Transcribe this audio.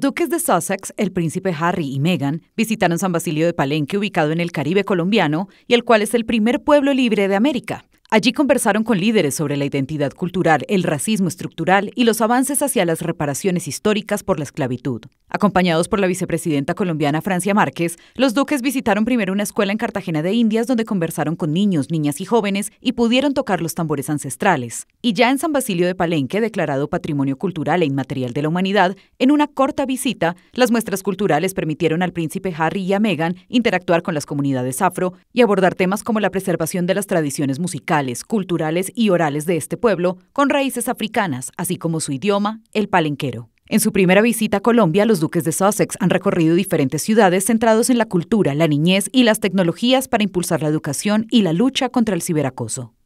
duques de Sussex, el príncipe Harry y Meghan, visitaron San Basilio de Palenque ubicado en el Caribe colombiano y el cual es el primer pueblo libre de América. Allí conversaron con líderes sobre la identidad cultural, el racismo estructural y los avances hacia las reparaciones históricas por la esclavitud. Acompañados por la vicepresidenta colombiana Francia Márquez, los duques visitaron primero una escuela en Cartagena de Indias donde conversaron con niños, niñas y jóvenes y pudieron tocar los tambores ancestrales. Y ya en San Basilio de Palenque, declarado Patrimonio Cultural e Inmaterial de la Humanidad, en una corta visita, las muestras culturales permitieron al príncipe Harry y a Meghan interactuar con las comunidades afro y abordar temas como la preservación de las tradiciones musicales, culturales y orales de este pueblo, con raíces africanas, así como su idioma, el palenquero. En su primera visita a Colombia, los duques de Sussex han recorrido diferentes ciudades centrados en la cultura, la niñez y las tecnologías para impulsar la educación y la lucha contra el ciberacoso.